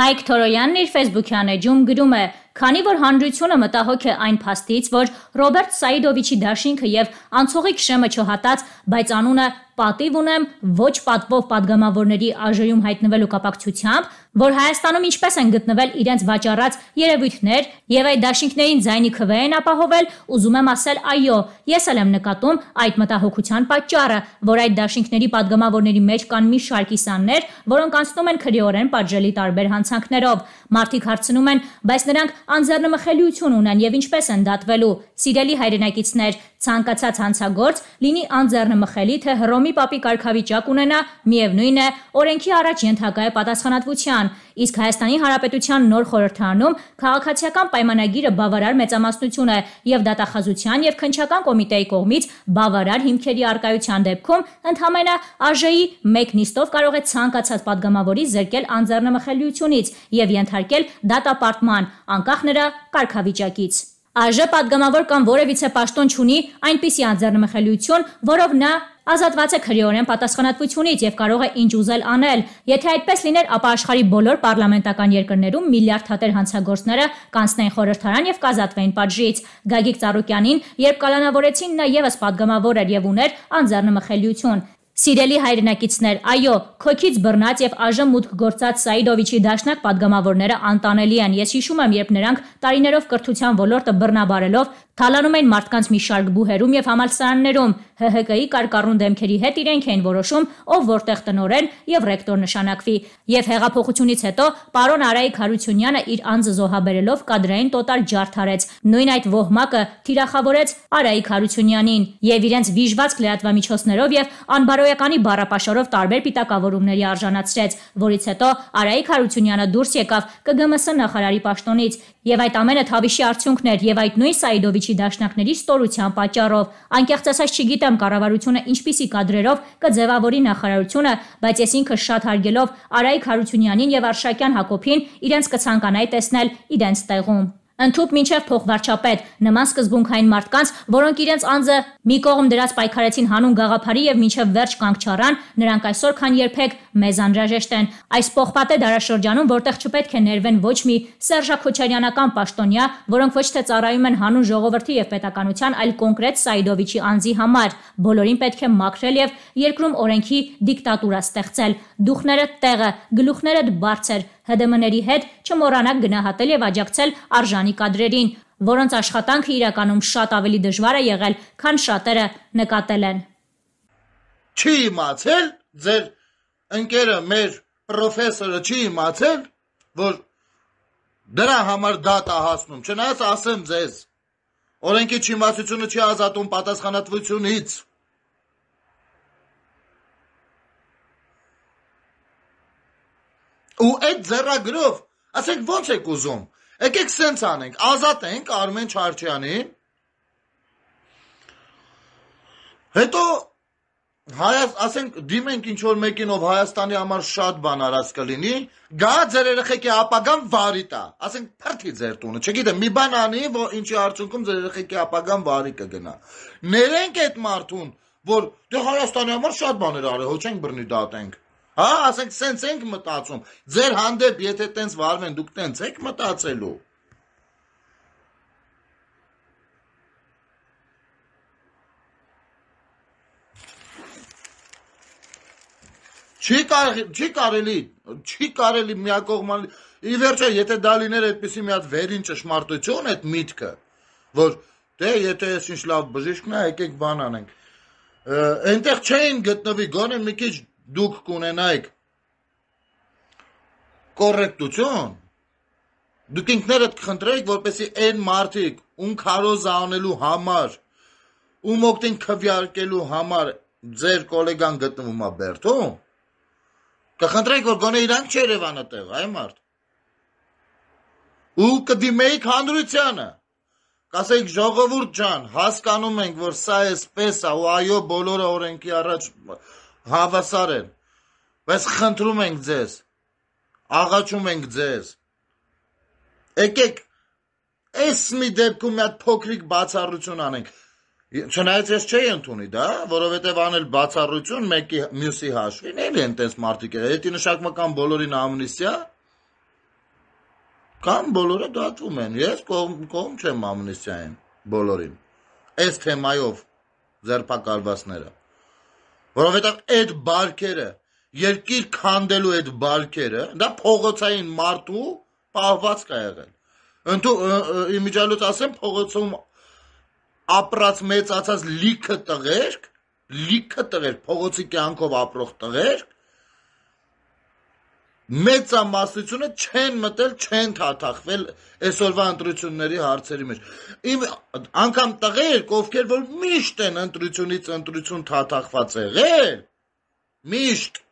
Հայկ Թորոյանն իր Facebook-յան էջում գրում է քանի որ հանրությունը մտահոգ է այն փաստից, որ Ռոբերտ Սայիդովիչի դաշինքը եւ անցողիկ շեմը չհատած, բայց անունը պատիվ ունեմ ոչ պատվով падգամավորների ԱԺ-ում հայտնվելու կապակցությամբ, որ Հայաստանում ինչպես են գտնվել իրենց վաճառած երևույթներ եւ այդ դաշինքներին ձայնի քվե են ապահովել, ուզում եմ ասել, այո, ես էլ եմ նկատում այդ մտահոգության պատճառը, որ այդ դաշինքների падգամավորների մեջ կան մի շարք իսաններ, որոնք անցնում են քրեորեն պատժելի տարբեր հանցանքներով։ Մարդիկ հարցնում են, բայց նրանք անձեռնմխելիություն ունեն եւ ինչպես են դատվելու։ Սիրելի հայրենակիցներ, Ցանկացած հանցագործ, լինի անձեռնմխելի թե հռոմի պապի կարգավիճակ ունենա, միևնույն է, օրենքի առաջ ենթակա է պատասխանատվության, իսկ Հայաստանի Հանրապետության նոր խորհրդարանում քաղաքացիական պայմանագիրը բավարար մեծամասնություն է եւ դատախազության եւ քնչական կոմիտեի կողմից բավարար հիմքերի արկայության դեպքում ընդհանրապես ԱԺ-ի 1 նիստով կարող է ցանկացած падգամավորի զրկել անձեռնմխելիությունից եւ ենթարկել դատապարտման, անկախ նրա կարգավիճակից։ Արժե падգամավոր կամ որևիցե պաշտոն չունի այնպիսի անձեռնմխելիություն, որով նա ազատված է քրեորեն պատասխանատվությունից եւ կարող է ինչ ուզել անել։ Եթե այդպես լիներ, ապա աշխարի բոլոր parlamentական երկրներում միլիարդ հատեր հանցագործները կանցնեին խորհրդարան եւ կազատվեին պատժից։ Գագիկ Ծառուկյանին, երբ կալանավորեցին, նա եւս падգամավոր էր եւ ուներ անձեռնմխելիություն։ Սիրելի հայրենակիցներ, այո, քոքից բռնած եւ այժմ մուտք գործած Սայիդովիչի դաշնակ падգամավորները անտանելի են։ Ես հիշում եմ, երբ նրանք տարիներով կրթության ոլորտը բռնաբարելով Թալանում են մարդկանց մի շարք բուհերում եւ համալսարաններում։ ՀՀԿ-ի կարկառուն դեմքերի հետ իրենք են որոշում, ով որտեղ տնորեն եւ ռեկտոր նշանակվի։ Եվ հեղափոխությունից հետո պարոն Արայիկ Հարությունյանը իր անձը զոհաբերելով կադրային տոտալ ջարդարեց։ Նույն այդ ոհմակը թիրախավորեց Արայիկ Հարությունյանին եւ իրենց վիժված գլեատվամիջոցներով եւ անբարոյականի բառապաշարով տարբեր պիտակավորումների արժանացրեց, որից հետո Արայիկ Հարությունյանը դուրս եկավ ԿԳՄՍ նախարարի պաշտոնից եւ այդ ամենը Թավիշի արդյունքն էր եւ այդ նույն Սայիդովի Աբրամովիչի դաշնակների ստորության պատճառով։ Անկեղծ ասած չգիտեմ կառավարությունը ինչպիսի կադրերով կձևավորի նախարարությունը, բայց ես ինքս շատ հարգելով Արայիկ Հարությունյանին եւ Արշակյան Հակոբին իրենց կցանկանայի տեսնել իրենց տեղում։ Ընթուփ մինչև փոխվարչապետ, նման սկզբունքային մարդկանց, որոնք իրենց անձը մի կողմ դրած պայքարեցին հանուն գաղափարի եւ մինչև վերջ կանգ չառան, նրանք այսօր քան երբեք մեզ անհրաժեշտ են։ Այս փողպատե դարաշրջանում, որտեղ չպետք է ներվեն ոչ մի Սերժա Քոչարյանական պաշտոնյա, որոնք ոչ թե ծառայում են հանուն ժողովրդի եւ պետականության, այլ կոնկրետ Սայդովիչի անձի համար, բոլորին պետք է մաքրել եւ երկրում օրենքի դիկտատուրա ստեղծել։ Դուխները տեղը, գլուխները բարձր, ՀԴՄ-ների հետ չմոռանաք գնահատել եւ աջակցել արժանի կադրերին, որոնց աշխատանքը իրականում շատ ավելի դժվար է եղել, քան շատերը նկատել են։ Չի իմացել ձեր ընկերը մեր պրոֆեսորը չի իմացել, որ դրա համար դատ է հասնում։ Չնայած ասեմ ձեզ, օրենքի չիմացությունը չի ազատում պատասխանատվությունից։ Ու այդ ձեռագրով ասեք ո՞նց եք ուզում։ Եկեք սենց անենք, ազատենք Արմեն Չարչյանին։ Հետո Հայաց, ասենք դիմենք ինչ որ մեկին ով Հայաստանի համար շատ բան արած կլինի, գա ձեր երեխեքի ապագան վարի տա։ Ասենք փրթի ձեր տունը, չգիտեմ, մի բան անի, որ ինչի արդյունքում ձեր երեխեքի ապագան վարի կգնա։ Ներենք այդ մարդուն, որ դե Հայաստանի համար շատ բաներ արել, հոչ ենք բռնի դատենք։ Հա, ասենք սենց ենք մտածում։ Ձեր հանդեպ եթե տենց վարվեն, դուք տենց եք մտածելու։ Չի կարելի, չի կարելի, չի կարելի միակողմանի։ Ի վերջո, եթե դա լիներ այդպեսի մի հատ վերին ճշմարտություն, այդ միտքը, որ դե եթե ես ինչ լավ բժիշկն եմ, եկեք բան անենք։ Այնտեղ չէին գտնվի, գոնե մի քիչ դուք կունենայք կոռեկտություն, դուք ինքներդ կխնդրեք, որպեսի այն մարդիկ, ում քարոզ անելու համար, ում օգտին քվյարկելու համար ձեր գոլեգան գտնվում է Բերթում, կխնդրեք, որ գոնե իրանք չերևանը տեղ, այ մարդ։ Ու կդիմեիք հանրությանը, կասեիք ժողովուրդ ջան, հասկանում ենք, որ սա էսպես է, ու այո, բոլորը օրենքի առաջ հավասար են։ Բայց խնդրում ենք ձեզ, աղաչում ենք ձեզ։ Եկեք այս մի դեպքում մի հատ փոքրիկ բացառություն անենք։ Չնայած ես չէի ընդունի դա, որովհետև անել բացառություն մեկի մյուսի հաշվին, էլ են տես մարդիկ եղել, դա նշակմական բոլորին ամնիսիա, կամ բոլորը դատվում են, ես կողմ, կողմ չեմ ամնիսիային բոլորին, այս թեմայով ձերպակալվածները որովհետև այդ բարքերը երկիր քանդելու այդ բարքերը դա փողոցային մարդու պահված կա եղել ընդու իմիջալուց ասեմ փողոցում ապրած մեծացած լիքը տղերք լիքը տղեր փողոցի կյանքով ապրող տղերք մեծամասնությունը չեն մտել, չեն թաթախվել այսօրվա ընտրությունների հարցերի մեջ։ Իմ անգամ տղեր, ովքեր որ միշտ են ընտրությունից ընտրություն թաթախված եղել, միշտ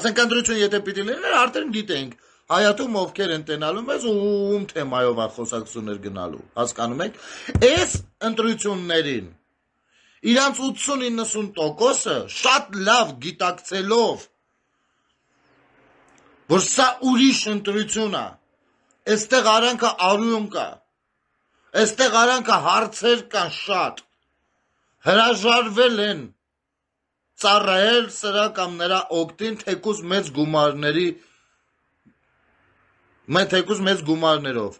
ասենք ընտրություն եթե պիտի լիներ, արդեն գիտենք հայատում ովքեր են տենալու մեզ ու ում թեմայով է խոսակցություններ գնալու, հասկանում եք։ Այս ընտրություններին իրանց 80-90%-ը շատ լավ գիտակցելով որ սա ուրիշ ընտրություն է այստեղ արանքը արույում կա այստեղ արանքը հարցեր կան շատ հրաժարվել են ծառայել սրա կամ նրա օգտին թեկուզ մեծ գումարների մեն թեկուզ մեծ գումարներով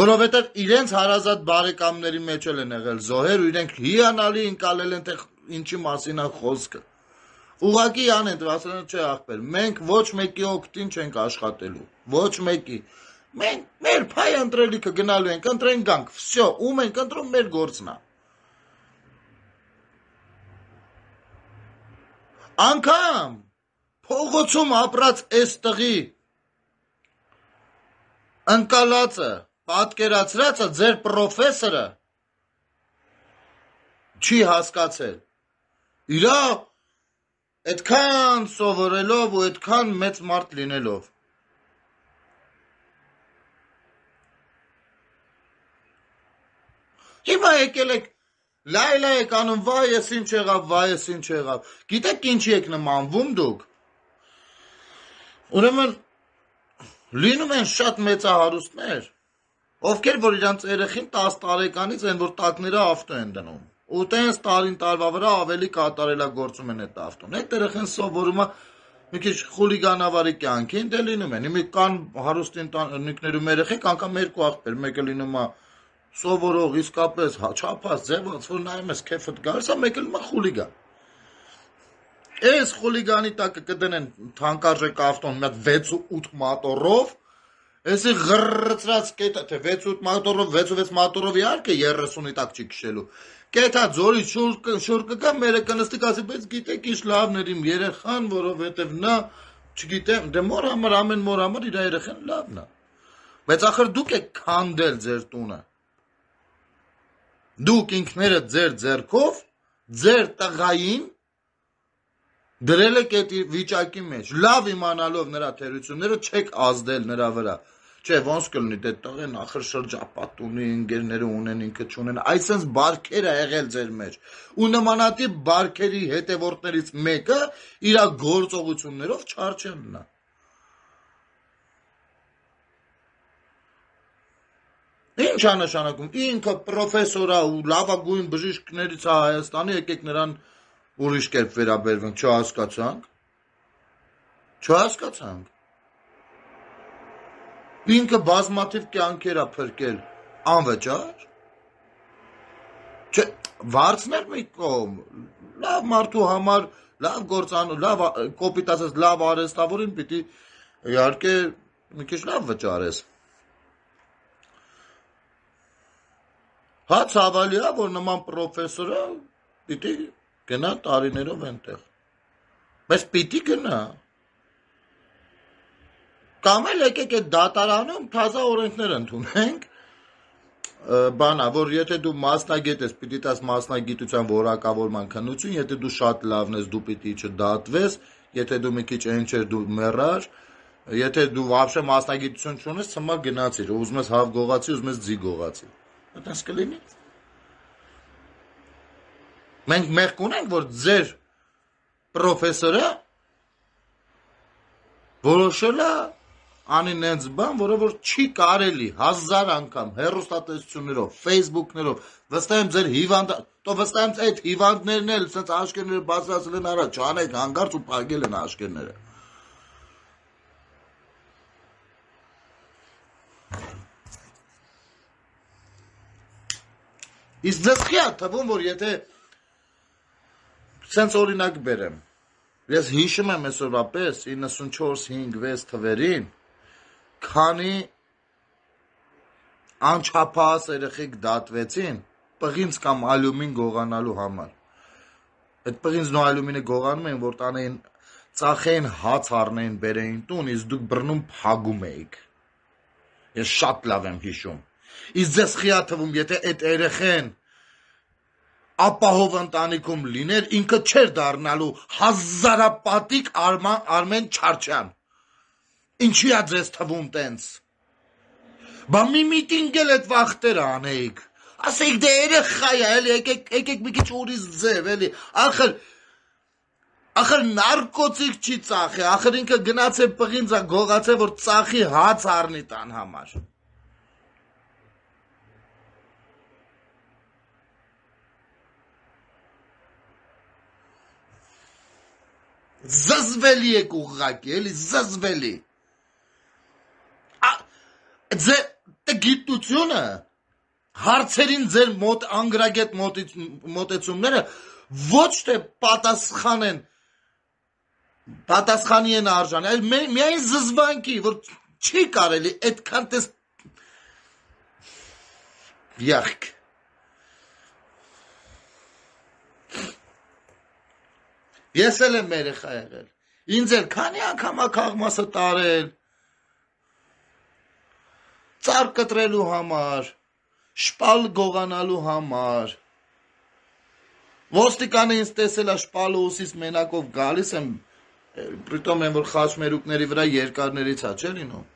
որովհետև իրենց հարազատ բարեկամների մեջ էլ են եղել զոհեր ու իրենք հիանալի ընկալել են թե ինչի մասին է խոսքը Ուղակի անեն դրասանը չէ ախպեր։ Մենք ոչ մեկի օգտին չենք աշխատելու։ Ոչ մեկի։ Մենք մեր փայ ընտրելիքը գնալու ենք, ընտրեն գանք։ Всё, ում ենք ընտրում մեր գործն է։ Անկամ փողոցում ապրած այս տղի ընկալածը, պատկերացրածը ձեր պրոֆեսորը չի հասկացել։ Իրա այդքան սովորելով ու այդքան մեծ մարդ լինելով։ Հիմա եկել եք լայլա եք անում, վայ ես ինչ եղավ, վայ ես ինչ եղավ։ Գիտեք ինչի եք նմանվում դուք։ Ուրեմն լինում են շատ մեծահարուստներ, ովքեր որ իրանց երեխին 10 տարեկանից են որ տակները ավտո են դնում ու տենց տարին տարվա վրա ավելի կատարելագործում են այդ ավտոն։ Այդ երեխեն սովորումը մի քիչ խուլիգանավարի կյանքին դե լինում են։ Իմի կան հարուստ ընտանիքներում երեխեք, անգամ երկու ախպեր, մեկը լինում է սովորող, իսկապես չափած, ձևած, որ նայում ես քեֆդ գալիս, հա մեկը լինում է խուլիգան։ Այս խուլիգանի տակը կդնեն թանկարժեք ավտոն մի հատ 6 ու 8 մոտորով, Էսի ղրրծրած կետը, թե 6-8 մոտորով, 6-6 մոտորով իհարկե 30-ի տակ չի քշելու։ Կետա ձորի շուր կգա, մերը կնստի կասի, բայց գիտեք ինչ լավն էր իմ երեխան, որովհետև նա, չգիտեմ, դե մոր համար ամեն մոր համար իր երեխան լավն է։ Բայց ախր դուք եք քանդել ձեր տունը։ Դուք ինքներդ ձեր ձեռքով ձեր տղային դրել եք այդ վիճակի մեջ։ Լավ իմանալով նրա թերությունները չեք ազդել նրա վրա։ վրա Չէ, ոնց կլինի, դե տղեն ախր շրջապատ ունի, ընկերները ունեն, ինքը չունեն։ Այսինքն բարքերը եղել ձեր մեջ։ Ու նմանատիպ բարքերի հետևորդներից մեկը իր գործողություններով չարչենն է։ Ինչ է նշանակում։ Ինքը պրոֆեսոր է ու լավագույն բժիշկներից է Հայաստանի, եկեք նրան ուրիշ կերպ վերաբերվենք, չհասկացանք։ Չհասկացանք ինքը բազմաթիվ կյանքեր է փրկել անվճար չէ վարձներ մի կողմ լավ մարդու համար լավ գործանու լավ կոպիտ ասած լավ արեստավորին պիտի իհարկե մի քիչ լավ վճարես հաց ավալիա որ նման պրոֆեսորը պիտի գնա տարիներով այնտեղ բայց պիտի գնա Կամ էլ եկեք այդ դատարանում թազա օրենքներ ընդունենք բանա, որ եթե դու մասնագետ ես, պիտի տաս մասնագիտության որակավորման քննություն, եթե դու շատ լավն ես, դու պիտի չդատվես, եթե դու մի քիչ այն չես, դու մեռար, եթե դու вообще մասնագիտություն չունես, հիմա գնացիր, ուզում ես հավ գողացի, ուզում ես ձի գողացի։ Այդպես կլինի։ Մենք մեղք ունենք, որ ձեր պրոֆեսորը որոշել է անի նենց բան, որը որ չի կարելի հազար անգամ հերոստատեսություններով, Facebook-ներով, վստահ եմ ձեր հիվանդ, то վստահ եմ այդ հիվանդներն էլ սենց աշկերները բարձրացել են առաջ, անեք հանգարց ու փակել են աշկերները։ Իսկ ձեզ խիա թվում, որ եթե սենց օրինակ բերեմ, ես հիշում եմ այսօրապես 94-5-6 թվերին, քանի անչափահաս երեխեք դատվեցին պղինձ կամ ալյումին գողանալու համար։ Այդ պղինձն ու ալյումինը գողանում են, որ տանեն ծախեն հաց առնեն, բերեին տուն, իսկ դուք բռնում փագում էիք։ Ես շատ լավ եմ հիշում։ Իսկ ձեզ խիա թվում, եթե այդ երեխեն ապահով ընտանիքում լիներ, ինքը չէր դառնալու հազարապատիկ Արման Արմեն Չարչյան։ Ինչի՞ է ձեզ թվում տենց։ Բա մի միտինգ էլ այդ վախտերը անեիք։ Ասեիք դե երեխա է, էլի, եկեք, եկեք մի քիչ ուրիշ ձև, էլի։ Ախր Ախր նարկոտիկ չի ծախի, ախր ինքը գնաց է պղինձա գողաց է, որ ծախի հաց առնի տան համար։ Զզվելի եք ուղղակի, էլի, զզվելի։ Ձեր գիտությունը հարցերին ձեր մոտ անգրագետ մոտեցումները ոչ թե պատասխան են պատասխանի են արժան, այլ միայն զզվանքի, որ չի կարելի այդքան տես յախք Ես էլ եմ երեխա եղել։ Ինձ էլ քանի անգամ ա քաղմասը տարել, ծառ կտրելու համար, շպալ գողանալու համար։ Ոստիկանը ինձ տեսել է շպալը ուսից մենակով գալիս եմ, պրիտոմ եմ, որ խաչմերուկների վրա երկարներից հա չէ լինում։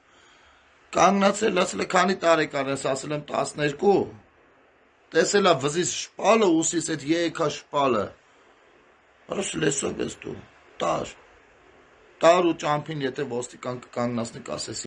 Կանգնացել, ասել է քանի տարեկան ես, ասել եմ 12։ Տեսել է վզից շպալը ուսից այդ եկա շպալը։ Բարս լեսով ես դու, տար։ Տար ու ճամփին եթե ոստիկան կկանգնացնի, կասես